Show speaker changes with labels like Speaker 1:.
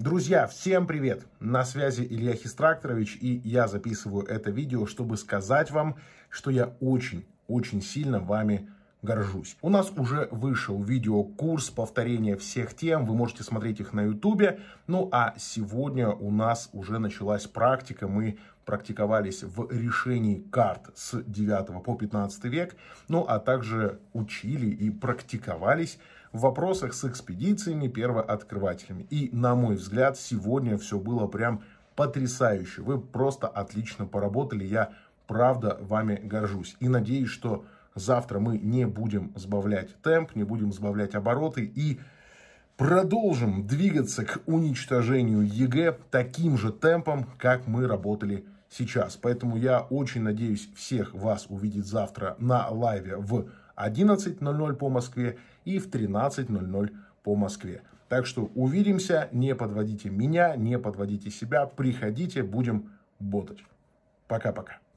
Speaker 1: Друзья, всем привет! На связи Илья Хистракторович, и я записываю это видео, чтобы сказать вам, что я очень, очень сильно вами горжусь. У нас уже вышел видеокурс повторения всех тем, вы можете смотреть их на ютубе. Ну а сегодня у нас уже началась практика, мы практиковались в решении карт с 9 по 15 век, ну а также учили и практиковались в вопросах с экспедициями, первооткрывателями. И, на мой взгляд, сегодня все было прям потрясающе. Вы просто отлично поработали, я правда вами горжусь. И надеюсь, что завтра мы не будем сбавлять темп, не будем сбавлять обороты и продолжим двигаться к уничтожению ЕГЭ таким же темпом, как мы работали сейчас. Поэтому я очень надеюсь всех вас увидеть завтра на лайве в 11.00 по Москве и в 13.00 по Москве. Так что увидимся, не подводите меня, не подводите себя, приходите, будем ботать. Пока-пока.